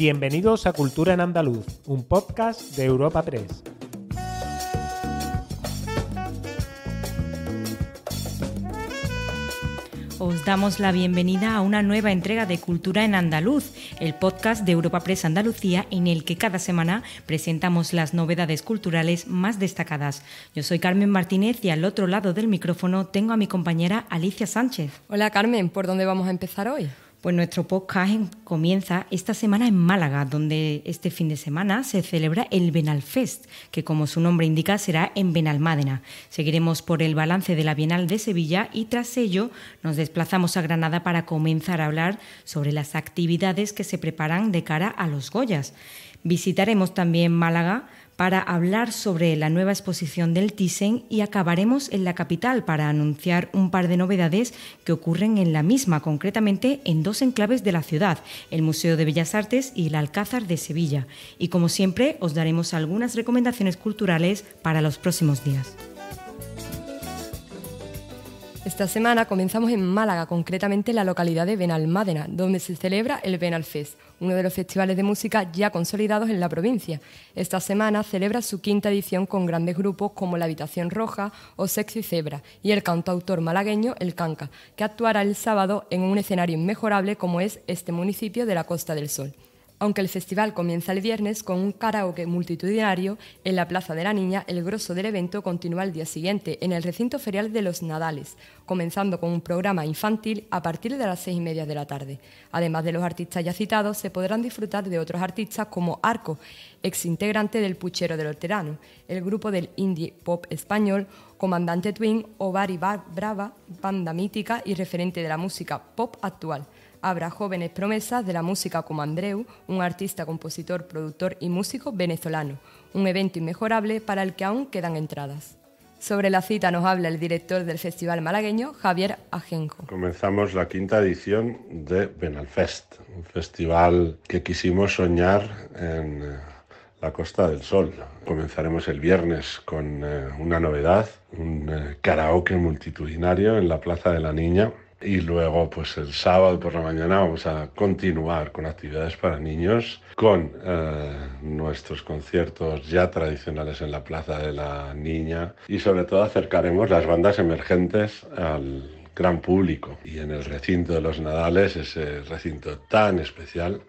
Bienvenidos a Cultura en Andaluz, un podcast de Europa Press. Os damos la bienvenida a una nueva entrega de Cultura en Andaluz, el podcast de Europa Press Andalucía, en el que cada semana presentamos las novedades culturales más destacadas. Yo soy Carmen Martínez y al otro lado del micrófono tengo a mi compañera Alicia Sánchez. Hola Carmen, ¿por dónde vamos a empezar hoy? Pues nuestro podcast comienza esta semana en Málaga, donde este fin de semana se celebra el Benalfest, que como su nombre indica será en Benalmádena. Seguiremos por el balance de la Bienal de Sevilla y tras ello nos desplazamos a Granada para comenzar a hablar sobre las actividades que se preparan de cara a los Goyas. Visitaremos también Málaga para hablar sobre la nueva exposición del Thyssen y acabaremos en la capital para anunciar un par de novedades que ocurren en la misma, concretamente en dos enclaves de la ciudad, el Museo de Bellas Artes y el Alcázar de Sevilla. Y como siempre, os daremos algunas recomendaciones culturales para los próximos días. Esta semana comenzamos en Málaga, concretamente en la localidad de Benalmádena, donde se celebra el Benalfest, uno de los festivales de música ya consolidados en la provincia. Esta semana celebra su quinta edición con grandes grupos como La Habitación Roja o Sexy Zebra y el cantautor malagueño El Canca, que actuará el sábado en un escenario inmejorable como es este municipio de la Costa del Sol. Aunque el festival comienza el viernes con un karaoke multitudinario en la Plaza de la Niña, el grosso del evento continúa el día siguiente en el recinto ferial de Los Nadales, comenzando con un programa infantil a partir de las seis y media de la tarde. Además de los artistas ya citados, se podrán disfrutar de otros artistas como Arco, exintegrante del Puchero del Teranos, el grupo del indie pop español, Comandante Twin o Bar Brava, banda mítica y referente de la música pop actual habrá jóvenes promesas de la música como Andreu, un artista, compositor, productor y músico venezolano, un evento inmejorable para el que aún quedan entradas. Sobre la cita nos habla el director del Festival Malagueño, Javier Ajenjo. Comenzamos la quinta edición de Benalfest, un festival que quisimos soñar en eh, la Costa del Sol. Comenzaremos el viernes con eh, una novedad, un eh, karaoke multitudinario en la Plaza de la Niña, y luego, pues el sábado por la mañana vamos a continuar con actividades para niños, con eh, nuestros conciertos ya tradicionales en la Plaza de la Niña y sobre todo acercaremos las bandas emergentes al gran público. Y en el recinto de los Nadales, ese recinto tan especial,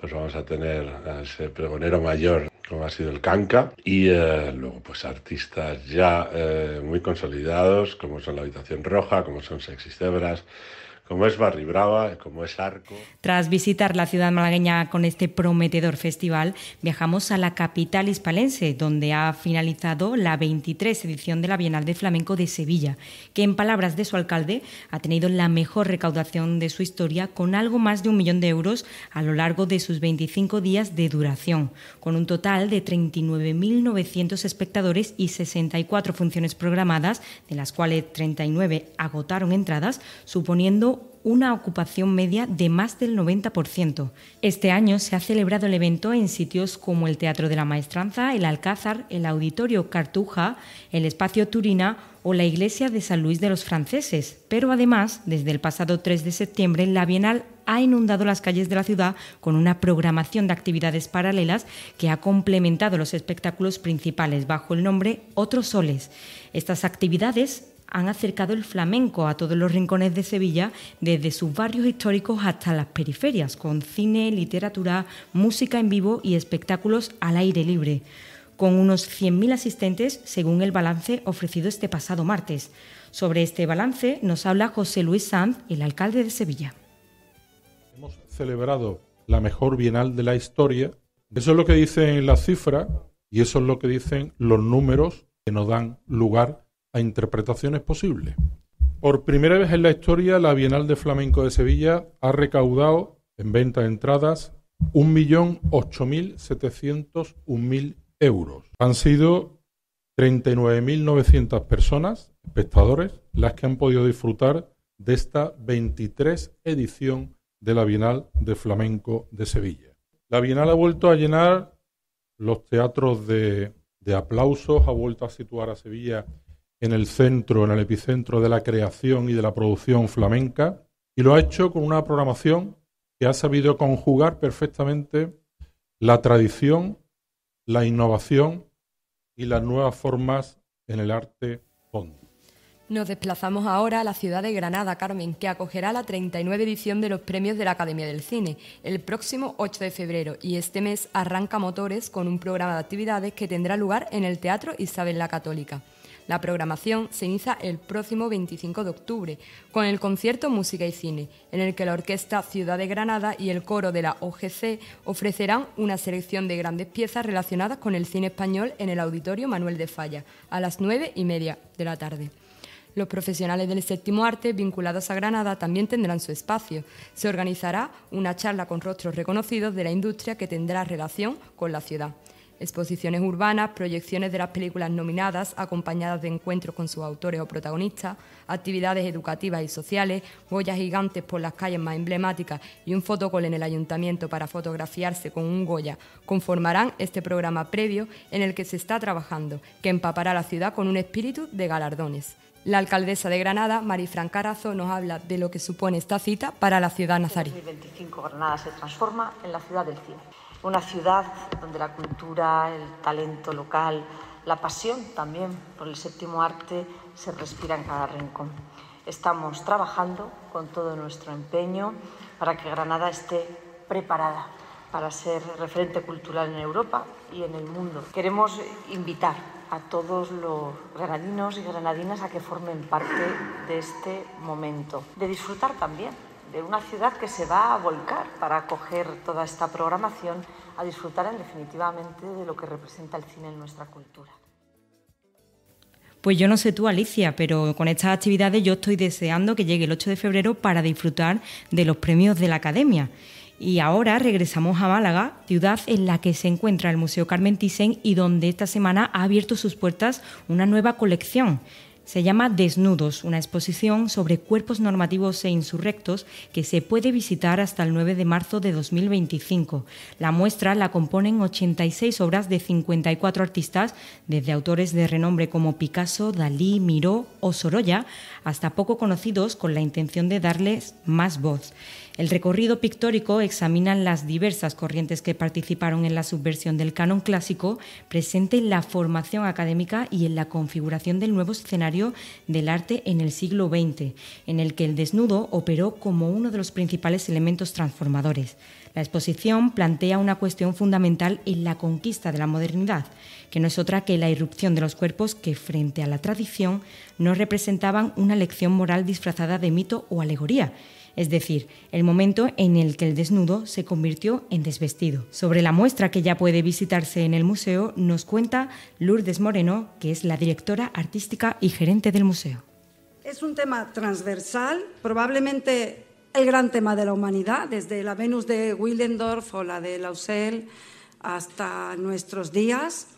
pues vamos a tener a ese pregonero mayor como ha sido el Canca, y eh, luego pues artistas ya eh, muy consolidados como son La Habitación Roja, como son Sexy Cebras como es Barribrava, como es Arco. Tras visitar la ciudad malagueña con este prometedor festival, viajamos a la capital hispalense, donde ha finalizado la 23 edición de la Bienal de Flamenco de Sevilla, que en palabras de su alcalde ha tenido la mejor recaudación de su historia con algo más de un millón de euros a lo largo de sus 25 días de duración, con un total de 39.900 espectadores y 64 funciones programadas, de las cuales 39 agotaron entradas, suponiendo una ocupación media de más del 90%. Este año se ha celebrado el evento en sitios como el Teatro de la Maestranza, el Alcázar, el Auditorio Cartuja, el Espacio Turina o la Iglesia de San Luis de los Franceses. Pero además, desde el pasado 3 de septiembre, la Bienal ha inundado las calles de la ciudad con una programación de actividades paralelas que ha complementado los espectáculos principales bajo el nombre Otros Soles. Estas actividades han acercado el flamenco a todos los rincones de Sevilla, desde sus barrios históricos hasta las periferias, con cine, literatura, música en vivo y espectáculos al aire libre, con unos 100.000 asistentes según el balance ofrecido este pasado martes. Sobre este balance nos habla José Luis Sanz, el alcalde de Sevilla. Hemos celebrado la mejor bienal de la historia. Eso es lo que dicen las cifras y eso es lo que dicen los números que nos dan lugar a interpretaciones posibles. Por primera vez en la historia, la Bienal de Flamenco de Sevilla ha recaudado en venta de entradas 1.008.701.000 euros. Han sido 39.900 personas, espectadores, las que han podido disfrutar de esta 23 edición de la Bienal de Flamenco de Sevilla. La Bienal ha vuelto a llenar los teatros de aplausos, ha vuelto a situar a Sevilla en el centro, en el epicentro de la creación y de la producción flamenca, y lo ha hecho con una programación que ha sabido conjugar perfectamente la tradición, la innovación y las nuevas formas en el arte fondo. Nos desplazamos ahora a la ciudad de Granada, Carmen, que acogerá la 39 edición de los premios de la Academia del Cine el próximo 8 de febrero y este mes arranca motores con un programa de actividades que tendrá lugar en el Teatro Isabel la Católica. La programación se inicia el próximo 25 de octubre con el concierto Música y Cine, en el que la Orquesta Ciudad de Granada y el coro de la OGC ofrecerán una selección de grandes piezas relacionadas con el cine español en el Auditorio Manuel de Falla, a las nueve y media de la tarde. Los profesionales del séptimo arte vinculados a Granada también tendrán su espacio. Se organizará una charla con rostros reconocidos de la industria que tendrá relación con la ciudad exposiciones urbanas, proyecciones de las películas nominadas, acompañadas de encuentros con sus autores o protagonistas, actividades educativas y sociales, goyas gigantes por las calles más emblemáticas y un fotocol en el ayuntamiento para fotografiarse con un Goya, conformarán este programa previo en el que se está trabajando, que empapará la ciudad con un espíritu de galardones. La alcaldesa de Granada, Marifran Carazo, nos habla de lo que supone esta cita para la ciudad nazarí. 2025 Granada se transforma en la ciudad del cine. Una ciudad donde la cultura, el talento local, la pasión también por el séptimo arte se respira en cada rincón. Estamos trabajando con todo nuestro empeño para que Granada esté preparada para ser referente cultural en Europa y en el mundo. Queremos invitar a todos los granadinos y granadinas a que formen parte de este momento, de disfrutar también de una ciudad que se va a volcar para acoger toda esta programación, a disfrutar en definitivamente de lo que representa el cine en nuestra cultura. Pues yo no sé tú, Alicia, pero con estas actividades yo estoy deseando que llegue el 8 de febrero para disfrutar de los premios de la Academia. Y ahora regresamos a Málaga, ciudad en la que se encuentra el Museo Carmen Thyssen y donde esta semana ha abierto sus puertas una nueva colección, se llama Desnudos, una exposición sobre cuerpos normativos e insurrectos que se puede visitar hasta el 9 de marzo de 2025. La muestra la componen 86 obras de 54 artistas, desde autores de renombre como Picasso, Dalí, Miró o Sorolla, hasta poco conocidos con la intención de darles más voz. El recorrido pictórico examina las diversas corrientes que participaron en la subversión del canon clásico, presente en la formación académica y en la configuración del nuevo escenario del arte en el siglo XX, en el que el desnudo operó como uno de los principales elementos transformadores. La exposición plantea una cuestión fundamental en la conquista de la modernidad, que no es otra que la irrupción de los cuerpos que, frente a la tradición, no representaban una lección moral disfrazada de mito o alegoría, es decir, el momento en el que el desnudo se convirtió en desvestido. Sobre la muestra que ya puede visitarse en el museo, nos cuenta Lourdes Moreno, que es la directora artística y gerente del museo. Es un tema transversal, probablemente el gran tema de la humanidad, desde la Venus de Willendorf o la de Lausel hasta nuestros días.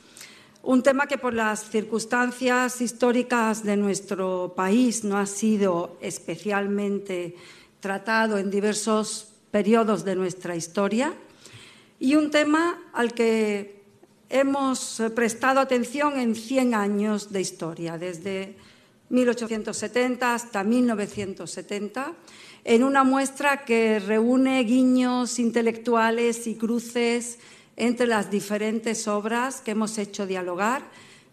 Un tema que por las circunstancias históricas de nuestro país no ha sido especialmente tratado en diversos periodos de nuestra historia y un tema al que hemos eh, prestado atención en 100 años de historia, desde 1870 hasta 1970, en una muestra que reúne guiños intelectuales y cruces entre las diferentes obras que hemos hecho dialogar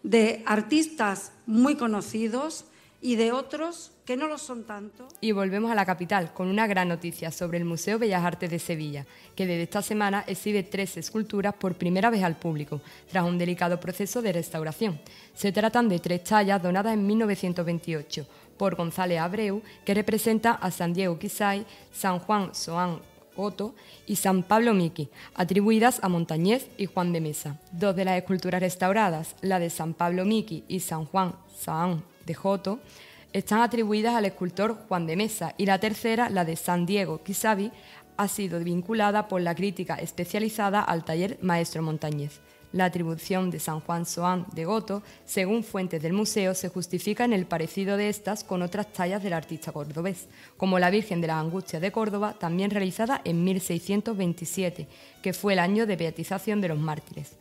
de artistas muy conocidos y de otros que no lo son tanto. Y volvemos a la capital con una gran noticia sobre el Museo Bellas Artes de Sevilla, que desde esta semana exhibe tres esculturas por primera vez al público, tras un delicado proceso de restauración. Se tratan de tres tallas donadas en 1928 por González Abreu, que representa a San Diego Quisay, San Juan Soán Otto y San Pablo Miki, atribuidas a Montañez y Juan de Mesa. Dos de las esculturas restauradas, la de San Pablo Miki y San Juan Soán de Joto, están atribuidas al escultor Juan de Mesa y la tercera, la de San Diego Kisabi, ha sido vinculada por la crítica especializada al taller Maestro Montañez. La atribución de San Juan Soán de Goto, según fuentes del museo, se justifica en el parecido de estas con otras tallas del artista cordobés, como la Virgen de la Angustia de Córdoba, también realizada en 1627, que fue el año de beatización de los mártires.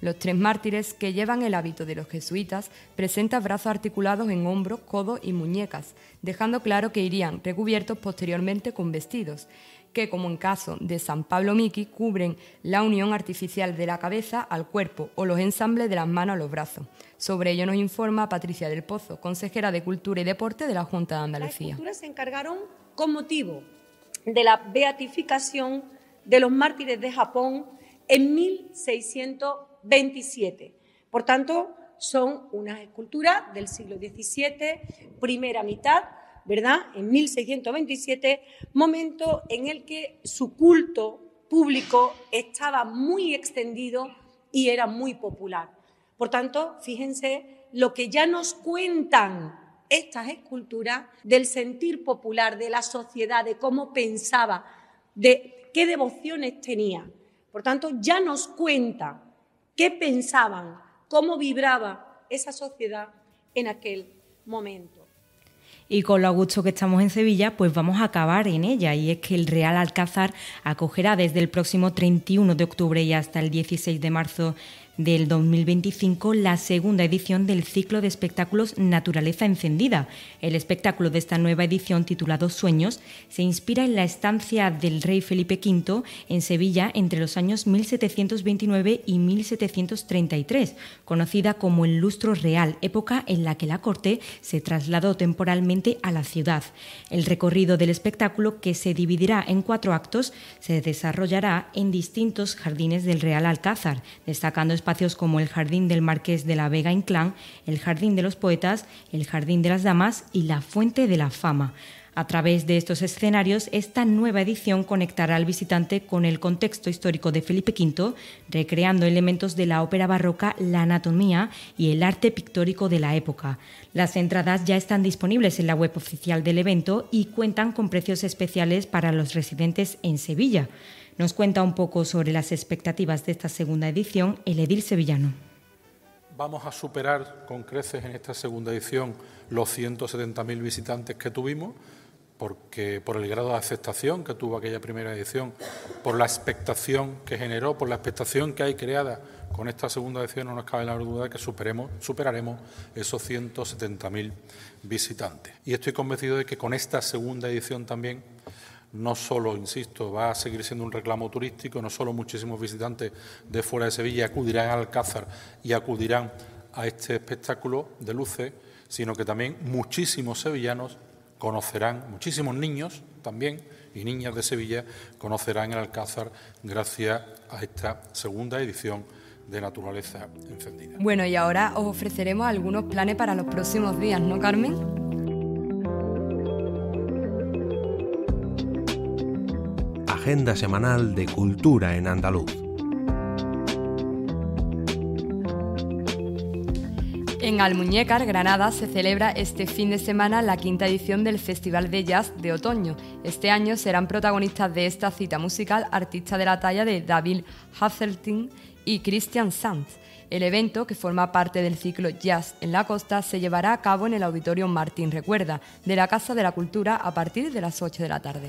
Los tres mártires, que llevan el hábito de los jesuitas, presentan brazos articulados en hombros, codos y muñecas, dejando claro que irían recubiertos posteriormente con vestidos, que, como en caso de San Pablo Miki, cubren la unión artificial de la cabeza al cuerpo o los ensambles de las manos a los brazos. Sobre ello nos informa Patricia del Pozo, consejera de Cultura y Deporte de la Junta de Andalucía. Las se encargaron con motivo de la beatificación de los mártires de Japón en 1600 27. Por tanto, son unas esculturas del siglo XVII, primera mitad, ¿verdad? En 1627, momento en el que su culto público estaba muy extendido y era muy popular. Por tanto, fíjense lo que ya nos cuentan estas esculturas del sentir popular, de la sociedad, de cómo pensaba, de qué devociones tenía. Por tanto, ya nos cuentan qué pensaban, cómo vibraba esa sociedad en aquel momento. Y con lo a gusto que estamos en Sevilla, pues vamos a acabar en ella. Y es que el Real Alcázar acogerá desde el próximo 31 de octubre y hasta el 16 de marzo del 2025 la segunda edición del ciclo de espectáculos Naturaleza Encendida. El espectáculo de esta nueva edición, titulado Sueños, se inspira en la estancia del rey Felipe V en Sevilla entre los años 1729 y 1733, conocida como el lustro real, época en la que la corte se trasladó temporalmente a la ciudad. El recorrido del espectáculo, que se dividirá en cuatro actos, se desarrollará en distintos jardines del Real Alcázar, destacando espacios como el Jardín del Marqués de la Vega Inclán, el Jardín de los Poetas, el Jardín de las Damas y la Fuente de la Fama. A través de estos escenarios, esta nueva edición conectará al visitante con el contexto histórico de Felipe V, recreando elementos de la ópera barroca, la anatomía y el arte pictórico de la época. Las entradas ya están disponibles en la web oficial del evento y cuentan con precios especiales para los residentes en Sevilla. Nos cuenta un poco sobre las expectativas de esta segunda edición el Edil Sevillano. Vamos a superar con creces en esta segunda edición los 170.000 visitantes que tuvimos, porque por el grado de aceptación que tuvo aquella primera edición, por la expectación que generó, por la expectación que hay creada con esta segunda edición, no nos cabe la duda de que superemos, superaremos esos 170.000 visitantes. Y estoy convencido de que con esta segunda edición también no solo, insisto, va a seguir siendo un reclamo turístico, no solo muchísimos visitantes de fuera de Sevilla acudirán al Alcázar y acudirán a este espectáculo de luces, sino que también muchísimos sevillanos conocerán, muchísimos niños también y niñas de Sevilla conocerán el Alcázar gracias a esta segunda edición de naturaleza encendida. Bueno, y ahora os ofreceremos algunos planes para los próximos días, ¿no, Carmen? agenda semanal de cultura en andaluz. En Almuñécar, Granada, se celebra este fin de semana la quinta edición del Festival de Jazz de Otoño. Este año serán protagonistas de esta cita musical artistas de la talla de David Hazeltin y Christian Sanz. El evento, que forma parte del ciclo Jazz en la Costa, se llevará a cabo en el Auditorio Martín Recuerda, de la Casa de la Cultura, a partir de las 8 de la tarde.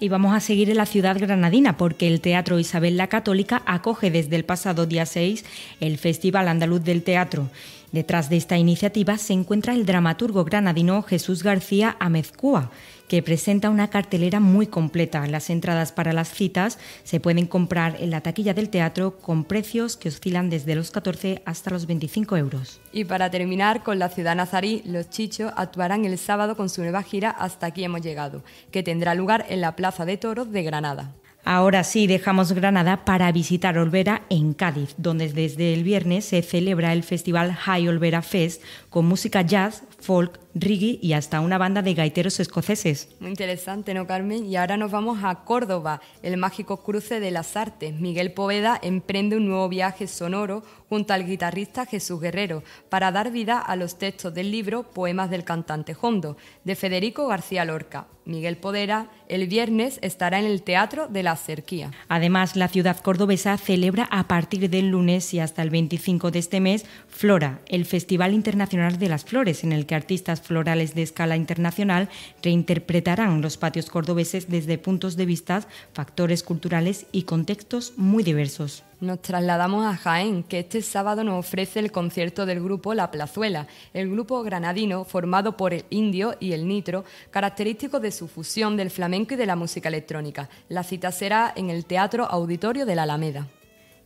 Y vamos a seguir en la ciudad granadina porque el Teatro Isabel la Católica acoge desde el pasado día 6 el Festival Andaluz del Teatro Detrás de esta iniciativa se encuentra el dramaturgo granadino Jesús García Amezcúa, que presenta una cartelera muy completa. Las entradas para las citas se pueden comprar en la taquilla del teatro con precios que oscilan desde los 14 hasta los 25 euros. Y para terminar con la ciudad nazarí, los Chichos actuarán el sábado con su nueva gira Hasta aquí hemos llegado, que tendrá lugar en la Plaza de Toros de Granada. Ahora sí, dejamos Granada para visitar Olvera en Cádiz, donde desde el viernes se celebra el festival High Olvera Fest con música jazz, folk, reggae y hasta una banda de gaiteros escoceses. Muy interesante, ¿no, Carmen? Y ahora nos vamos a Córdoba, el mágico cruce de las artes. Miguel Poveda emprende un nuevo viaje sonoro junto al guitarrista Jesús Guerrero para dar vida a los textos del libro Poemas del cantante Hondo, de Federico García Lorca. Miguel Podera, el viernes estará en el Teatro de la Cerquía. Además, la ciudad cordobesa celebra a partir del lunes y hasta el 25 de este mes Flora, el Festival Internacional de las Flores, en el que artistas florales de escala internacional reinterpretarán los patios cordobeses desde puntos de vista, factores culturales y contextos muy diversos. Nos trasladamos a Jaén, que este sábado nos ofrece el concierto del grupo La Plazuela, el grupo granadino formado por el indio y el nitro, característico de su fusión del flamenco y de la música electrónica. La cita será en el Teatro Auditorio de la Alameda.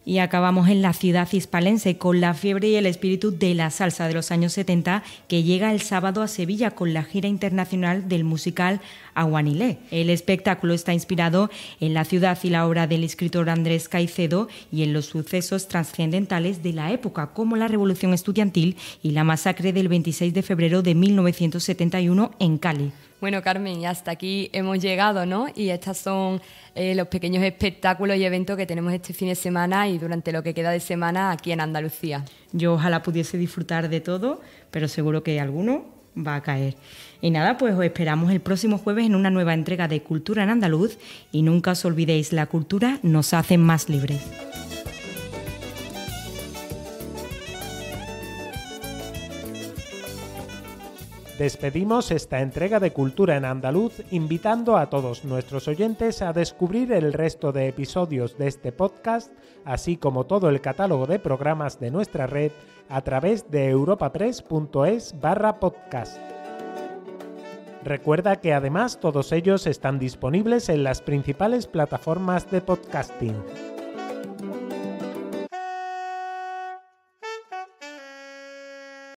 Y acabamos en la ciudad hispalense con la fiebre y el espíritu de la salsa de los años 70 que llega el sábado a Sevilla con la gira internacional del musical Aguanilé. El espectáculo está inspirado en la ciudad y la obra del escritor Andrés Caicedo y en los sucesos trascendentales de la época como la Revolución Estudiantil y la masacre del 26 de febrero de 1971 en Cali. Bueno, Carmen, y hasta aquí hemos llegado, ¿no? Y estos son eh, los pequeños espectáculos y eventos que tenemos este fin de semana y durante lo que queda de semana aquí en Andalucía. Yo ojalá pudiese disfrutar de todo, pero seguro que alguno va a caer. Y nada, pues os esperamos el próximo jueves en una nueva entrega de Cultura en Andaluz y nunca os olvidéis, la cultura nos hace más libres. Despedimos esta entrega de Cultura en Andaluz invitando a todos nuestros oyentes a descubrir el resto de episodios de este podcast, así como todo el catálogo de programas de nuestra red a través de europapres.es barra podcast. Recuerda que además todos ellos están disponibles en las principales plataformas de podcasting.